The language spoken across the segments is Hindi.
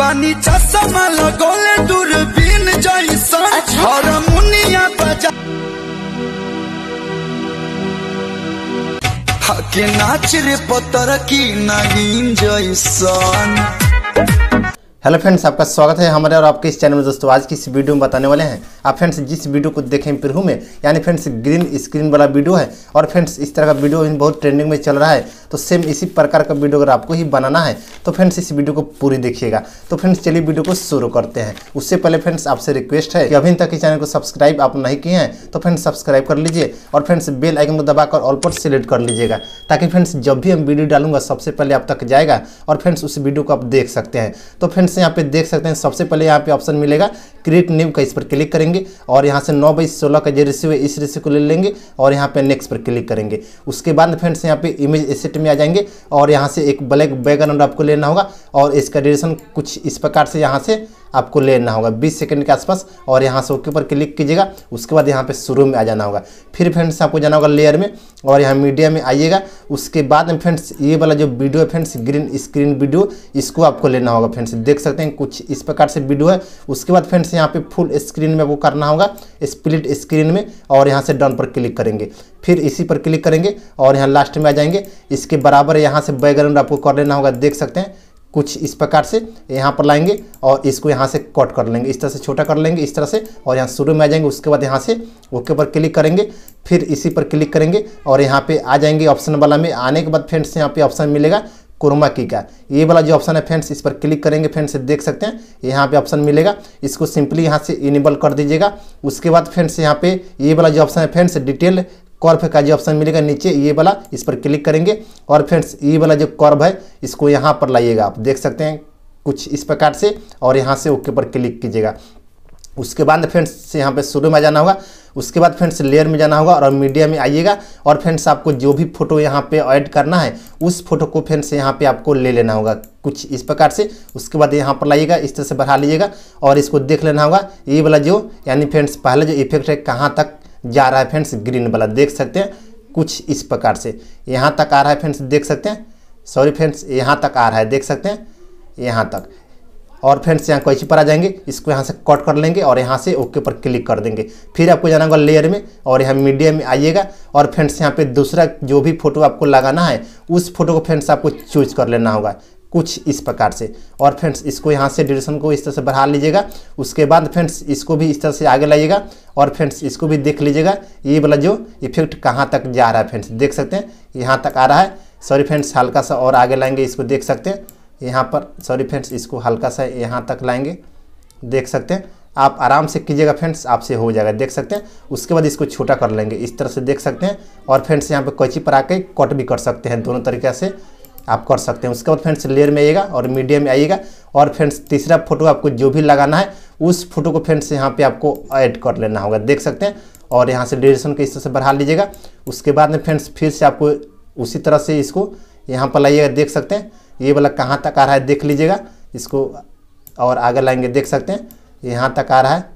पानी चश्मा लगोले दूरबीन जैसा अच्छा। और मुनिया बजा हके नाच रे पतर की नागिन जैसन हेलो फ्रेंड्स आपका स्वागत है हमारे और आपके इस चैनल में दोस्तों आज की इस वीडियो में बताने वाले हैं आप फ्रेंड्स जिस वीडियो को देखें पिरहू में यानी फ्रेंड्स ग्रीन स्क्रीन वाला वीडियो है और फ्रेंड्स इस तरह का वीडियो बहुत ट्रेंडिंग में चल रहा है तो सेम इसी प्रकार का वीडियो अगर आपको ही बनाना है तो फ्रेंड्स इस वीडियो को पूरी देखिएगा तो फ्रेंड्स चलिए वीडियो को शुरू करते हैं उससे पहले फ्रेंड्स आपसे रिक्वेस्ट है कि अभी तक इस चैनल को सब्सक्राइब आप नहीं किए हैं तो फ्रेंड्स सब्सक्राइब कर लीजिए और फ्रेंड्स बेल आइकन को दबाकर ऑल पर सिलेक्ट कर लीजिएगा ताकि फ्रेंड्स जब भी हम वीडियो डालूंगा सबसे पहले आप तक जाएगा और फ्रेंड्स उस वीडियो को आप देख सकते हैं तो फ्रेंड्स यहाँ पे देख सकते हैं सबसे पहले यहाँ पे ऑप्शन मिलेगा क्रिएट न्यू का इस पर क्लिक करेंगे और यहाँ से नौ बाई सोलह का जो रिसीव है इस रिसीव को ले लेंगे और यहाँ पे नेक्स्ट पर क्लिक करेंगे उसके बाद फ्रेंड्स यहाँ पे इमेज एसेट में आ जाएंगे और यहाँ से एक ब्लैक बैकग्राउंड आपको लेना होगा और इसका ड्यूरेशन कुछ इस प्रकार से यहाँ से आपको लेना होगा 20 सेकंड के आसपास और यहाँ से ओके ऊपर क्लिक कीजिएगा उसके बाद यहाँ पे शुरू में आ जाना होगा फिर फ्रेंड्स आपको जाना होगा लेयर में और यहाँ मीडिया में आइएगा उसके बाद में फ्रेंड्स ये वाला जो वीडियो है फ्रेंड्स ग्रीन स्क्रीन वीडियो इसको आपको लेना होगा फ्रेंड्स देख सकते हैं कुछ इस प्रकार से वीडियो है उसके बाद फ्रेंड्स यहाँ पे फुल स्क्रीन में आपको करना होगा स्प्लिट स्क्रीन में और यहाँ से डाउन पर क्लिक करेंगे फिर इसी पर क्लिक करेंगे और यहाँ लास्ट में आ जाएंगे इसके बराबर यहाँ से बैकग्राउंड आपको कर लेना होगा देख सकते हैं कुछ इस प्रकार से यहाँ पर लाएंगे और इसको यहाँ से कट कर लेंगे इस तरह से छोटा कर लेंगे इस तरह से और यहाँ शुरू में आ जाएंगे उसके बाद यहाँ से ओके पर क्लिक करेंगे फिर इसी पर क्लिक करेंगे और यहाँ पे आ जाएंगे ऑप्शन वाला में आने के बाद फ्रेंड्स यहाँ पे ऑप्शन मिलेगा कुरमा की का ये वाला जो ऑप्शन है फ्रेंड्स इस पर क्लिक करेंगे फ्रेंड्स देख सकते हैं यहाँ पे ऑप्शन मिलेगा इसको सिंपली यहाँ से इनेबल कर दीजिएगा उसके बाद फ्रेंड्स यहाँ पे ये वाला जो ऑप्शन है फ्रेंड्स डिटेल कॉर्फ का जो ऑप्शन मिलेगा नीचे ये वाला इस पर क्लिक करेंगे और फ्रेंड्स ये वाला जो कॉर्फ है इसको यहाँ पर लाइएगा आप देख सकते हैं कुछ इस प्रकार से और यहाँ से ओके पर क्लिक कीजिएगा उसके बाद फ्रेंड्स से यहाँ पे शुरू में जाना होगा उसके बाद फ्रेंड्स लेयर में जाना होगा और मीडिया में आइएगा और फ्रेंड्स आपको जो भी फोटो यहाँ पे ऐड करना है उस फोटो को फ्रेंड्स यहाँ पे आपको ले लेना होगा कुछ इस प्रकार से उसके बाद यहाँ पर लाइएगा इस तरह से बढ़ा लीजिएगा और इसको देख लेना होगा ये वाला जो यानी फ्रेंड्स पहले जो इफेक्ट है कहाँ तक जा रहा है फ्रेंड्स ग्रीन वाला देख सकते हैं कुछ इस प्रकार से यहाँ तक आ रहा है फ्रेंड्स देख सकते हैं सॉरी फ्रेंड्स यहाँ तक आ रहा है देख सकते हैं यहाँ तक और फ्रेंड्स यहाँ कैसे पर आ जाएंगे इसको यहाँ से कट कर लेंगे और यहाँ से ओके पर क्लिक कर देंगे फिर आपको जाना होगा लेयर में और यहाँ मीडिया में आइएगा और फ्रेंड्स यहाँ पे दूसरा जो भी फोटो आपको लगाना है उस फोटो को फ्रेंड्स आपको चूज कर लेना होगा कुछ इस प्रकार से और फ्रेंड्स इसको यहाँ से ड्यूरेशन को इस तरह से बढ़ा लीजिएगा उसके बाद फ्रेंड्स इसको भी इस तरह से आगे लाइएगा और फ्रेंड्स इसको भी देख लीजिएगा ये वाला जो इफेक्ट कहाँ तक जा रहा है फ्रेंड्स देख सकते हैं यहाँ तक आ रहा है सॉरी फ्रेंड्स हल्का सा और आगे लाएंगे इसको देख सकते हैं यहाँ पर सॉरी फ्रेंड्स इसको हल्का सा यहाँ तक लाएंगे देख सकते हैं आप आराम से कीजिएगा फ्रेंड्स आपसे हो जाएगा देख सकते हैं उसके बाद इसको छोटा कर लेंगे इस तरह से देख सकते हैं और फ्रेंड्स यहाँ पे कैची पर आके कट भी कर सकते हैं दोनों तरीके से आप कर सकते हैं उसके बाद फ्रेंड्स लेयर में आइएगा और मीडियम में आइएगा और फ्रेंड्स तीसरा फोटो आपको जो भी लगाना है उस फोटो को फ्रेंड्स यहाँ पे आपको ऐड कर लेना होगा देख सकते हैं और यहाँ से डिजेशन के इस तरह से बढ़ा लीजिएगा उसके बाद में फ्रेंड्स फिर से आपको उसी तरह से इसको यहाँ पर लाइएगा देख सकते हैं ये वाला कहाँ तक आ रहा है देख लीजिएगा इसको और आगे लाएंगे देख सकते हैं यहाँ तक आ रहा है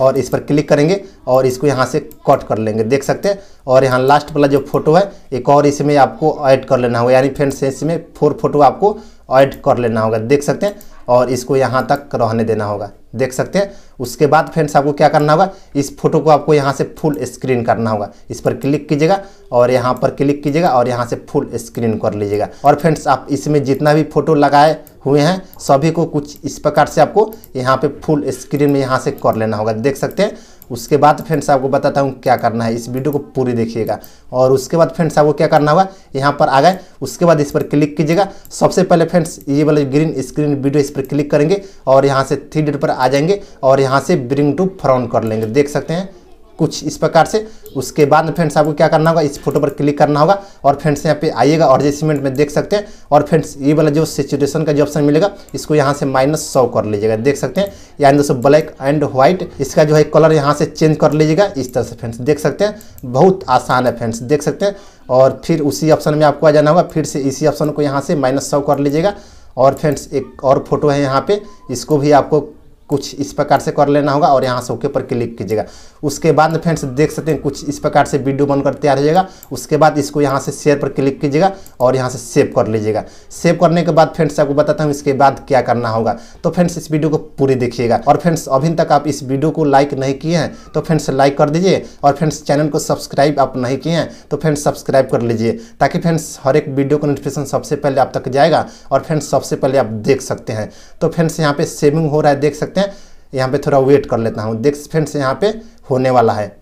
और इस पर क्लिक करेंगे और इसको यहाँ से कट कर लेंगे देख सकते हैं और यहाँ लास्ट वाला जो फोटो है एक और इसमें आपको ऐड कर लेना होगा यानी फ्रेंड्स इसमें फोर फोटो आपको ऐड कर लेना होगा देख सकते हैं और इसको यहाँ तक रहने देना होगा देख सकते हैं उसके बाद फ्रेंड्स आपको क्या करना होगा इस फोटो को आपको यहाँ से फुल स्क्रीन करना होगा इस पर क्लिक कीजिएगा और यहाँ पर क्लिक कीजिएगा और यहाँ से फुल स्क्रीन कर लीजिएगा और फ्रेंड्स आप इसमें जितना भी फोटो लगाए हुए हैं सभी को कुछ इस प्रकार से आपको यहाँ पे फुल स्क्रीन में यहाँ से कर लेना होगा देख सकते हैं उसके बाद फ्रेंड्स आपको बताता हूँ क्या करना है इस वीडियो को पूरी देखिएगा और उसके बाद फ्रेंड्स आपको क्या करना होगा यहाँ पर आ गए उसके बाद इस पर क्लिक कीजिएगा सबसे पहले फ्रेंड्स ये वाला ग्रीन स्क्रीन वीडियो इस पर क्लिक करेंगे और यहाँ से थ्री डेट पर आ जाएंगे और यहाँ से ब्रिंग टू फ्रॉन कर लेंगे देख सकते हैं कुछ इस प्रकार से उसके बाद में फ्रेंड्स आपको क्या करना होगा इस फोटो पर क्लिक करना होगा और फ्रेंड्स यहाँ पे आइएगा और एडजस्टमेंट में देख सकते हैं और फ्रेंड्स ये वाला जो सिचुएशन का जो ऑप्शन मिलेगा इसको यहाँ से माइनस सौ कर लीजिएगा देख सकते हैं यानी दोस्तों ब्लैक एंड व्हाइट इसका जो है कलर यहाँ से चेंज कर लीजिएगा इस तरह से फ्रेंड्स देख सकते हैं बहुत आसान है फ्रेंड्स देख सकते हैं और फिर उसी ऑप्शन में आपको आ जाना होगा फिर से इसी ऑप्शन को यहाँ से माइनस सौ कर लीजिएगा और फ्रेंड्स एक और फोटो है यहाँ पे इसको भी आपको कुछ इस प्रकार से कर लेना होगा और यहाँ से ओके पर क्लिक कीजिएगा उसके बाद में फ्रेंड्स देख सकते हैं कुछ इस प्रकार से वीडियो बनकर तैयार हो जाएगा उसके बाद इसको यहाँ से शेयर पर क्लिक कीजिएगा और यहाँ से सेव कर लीजिएगा सेव करने के बाद फ्रेंड्स आपको बताता हूँ इसके बाद क्या करना होगा तो फ्रेंड्स इस वीडियो को पूरी देखिएगा और फ्रेंड्स अभी तक आप इस वीडियो को लाइक नहीं किए हैं तो फ्रेंड्स लाइक कर दीजिए और फ्रेंड्स चैनल को सब्सक्राइब आप नहीं किए हैं तो फ्रेंड्स सब्सक्राइब कर लीजिए ताकि फ्रेंड्स हर एक वीडियो का नोटिफिकेशन सबसे पहले आप तक जाएगा और फ्रेंड्स सबसे पहले आप देख सकते हैं तो फ्रेंड्स यहाँ पर सेविंग हो रहा है देख सकते सकते हैं यहाँ पे थोड़ा वेट कर लेता हूँ देख फ्रेंड्स यहाँ पे होने वाला है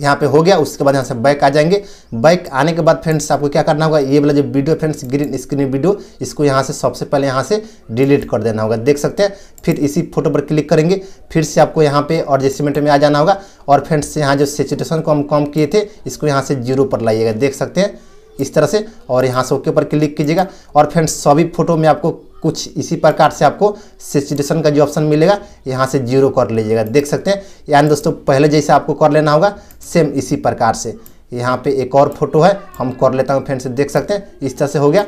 यहाँ पे हो गया उसके बाद यहाँ से बैक आ जाएंगे बैक आने के बाद फ्रेंड्स आपको क्या करना होगा ये वाला जो video friends green screen video इसको यहाँ से सबसे पहले यहाँ से डिलीट कर देना होगा देख सकते हैं फिर इसी फोटो पर क्लिक करेंगे फिर से आपको यहाँ पे एडजस्टमेंट में आ जाना होगा और फ्रेंड्स यहाँ जो सेचुरेशन को हम कम किए थे इसको यहाँ से जीरो पर लाइएगा देख सकते हैं इस तरह से और यहाँ से ओके पर क्लिक कीजिएगा और फ्रेंड्स सभी फोटो में आपको कुछ इसी प्रकार से आपको सिचुएशन का जो ऑप्शन मिलेगा यहाँ से जीरो कर लीजिएगा देख सकते हैं यानी दोस्तों पहले जैसे आपको कर लेना होगा सेम इसी प्रकार से यहाँ पे एक और फोटो है हम कर लेता हूँ फ्रेंड से देख सकते हैं इस तरह से हो गया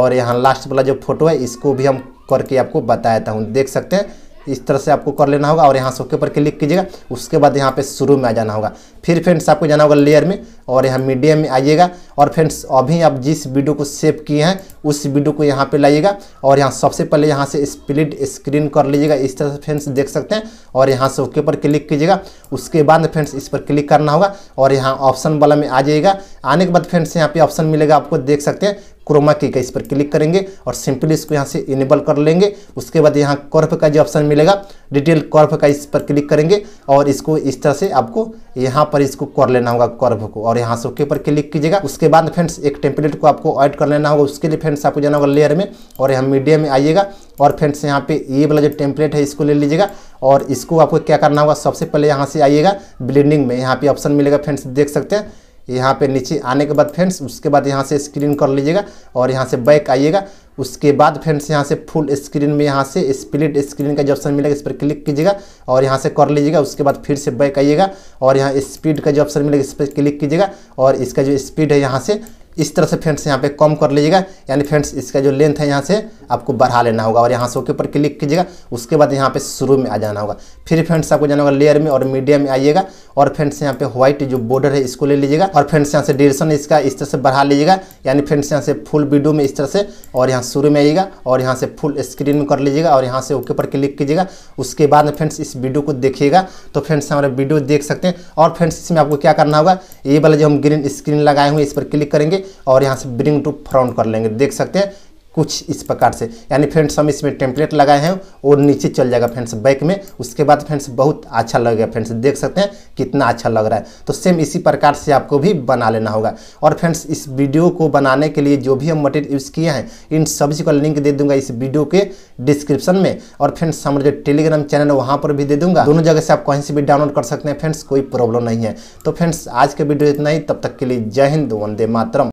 और यहाँ लास्ट वाला जो फोटो है इसको भी हम करके आपको बताया हूँ देख सकते हैं इस तरह से आपको कर लेना होगा और यहाँ से ओके पर क्लिक कीजिएगा उसके बाद यहाँ पे शुरू में आ जाना होगा फिर फ्रेंड्स आपको जाना होगा लेयर में और यहाँ मीडियम में आइएगा और फ्रेंड्स अभी आप जिस वीडियो को सेव किए हैं उस वीडियो को यहाँ पे लाइएगा और यहाँ सबसे पहले यहाँ से स्प्लिट स्क्रीन कर लीजिएगा इस तरह से फ्रेंड्स देख सकते हैं और यहाँ से ओके पर क्लिक कीजिएगा उसके बाद फ्रेंड्स इस पर क्लिक करना होगा और यहाँ ऑप्शन वाला में आ जाइएगा आने के बाद फ्रेंड्स यहाँ पे ऑप्शन मिलेगा आपको देख सकते हैं क्रोमा की का इस पर क्लिक करेंगे और सिंपली इसको यहाँ से इनेबल कर लेंगे उसके बाद यहाँ कॉर्फ का जो ऑप्शन मिलेगा डिटेल कॉर्फ का इस पर क्लिक करेंगे और इसको इस तरह से आपको यहाँ पर इसको कर लेना होगा कॉर्फ को और यहाँ से ओके पर क्लिक कीजिएगा उसके बाद फ्रेंड्स एक टेम्पलेट को आपको ऐड कर लेना होगा उसके लिए फ्रेंड्स आपको जाना होगा लेयर में और यहाँ मीडिया में आइएगा और फ्रेंड्स यहाँ पे ये वाला जो टेम्पलेट है इसको ले लीजिएगा और इसको आपको क्या करना होगा सबसे पहले यहाँ से आइएगा ब्लेंडिंग में यहाँ पे ऑप्शन मिलेगा फ्रेंड्स देख सकते हैं यहाँ पे नीचे आने के बाद फ्रेंड्स उसके बाद यहाँ से स्क्रीन कर लीजिएगा और यहाँ से बैक आइएगा उसके बाद फ्रेंड्स यहाँ से फुल स्क्रीन में यहाँ से स्प्लिट स्क्रीन का जो ऑप्शन मिलेगा इस पर क्लिक कीजिएगा और यहाँ से कर लीजिएगा उसके बाद फिर से बैक आइएगा और यहाँ स्पीड का जो ऑप्शन मिलेगा इस पर क्लिक कीजिएगा और इसका जो स्पीड है यहाँ से इस तरह से फ्रेंड्स यहाँ पे कम कर लीजिएगा यानी फ्रेंड्स इसका जो लेंथ है यहाँ से आपको बढ़ा लेना होगा और यहाँ से ओके पर क्लिक कीजिएगा उसके बाद यहाँ पे शुरू में आ जाना होगा फिर फ्रेंड्स आपको जाना होगा लेयर में और मीडियम में आइएगा और फ्रेंड्स यहाँ पे व्हाइट जो बॉर्डर है इसको ले लीजिएगा और फ्रेंड्स यहाँ से डिरेशन इसका इस तरह से बढ़ा लीजिएगा यानी फ्रेंड्स यहाँ से फुल वीडियो में इस तरह से और यहाँ शुरू में आइएगा और यहाँ से फुल स्क्रीन में कर लीजिएगा और यहाँ से ओके पर क्लिक कीजिएगा उसके बाद फ्रेंड्स इस वीडियो को देखिएगा तो फ्रेंड्स हमारे वीडियो देख सकते हैं और फ्रेंड्स इसमें आपको क्या करना होगा ये वाला जो हम ग्रीन स्क्रीन लगाए हुए इस पर क्लिक करेंगे और यहाँ से ब्रिंग टू फ्रंट कर लेंगे देख सकते हैं कुछ इस प्रकार से यानी फ्रेंड्स हम इसमें टेम्पलेट लगाए हैं और नीचे चल जाएगा फ्रेंड्स बैक में उसके बाद फ्रेंड्स बहुत अच्छा लगेगा फ्रेंड्स देख सकते हैं कितना अच्छा लग रहा है तो सेम इसी प्रकार से आपको भी बना लेना होगा और फ्रेंड्स इस वीडियो को बनाने के लिए जो भी हम मटेरियल यूज़ किए हैं इन सभी का लिंक दे दूंगा इस वीडियो के डिस्क्रिप्शन में और फ्रेंड्स हमारे जो टेलीग्राम चैनल है वहाँ पर भी दे दूंगा दोनों जगह से आप कहीं से भी डाउनलोड कर सकते हैं फ्रेंड्स कोई प्रॉब्लम नहीं है तो फ्रेंड्स आज के वीडियो इतना ही तब तक के लिए जय हिंद वंदे मातरम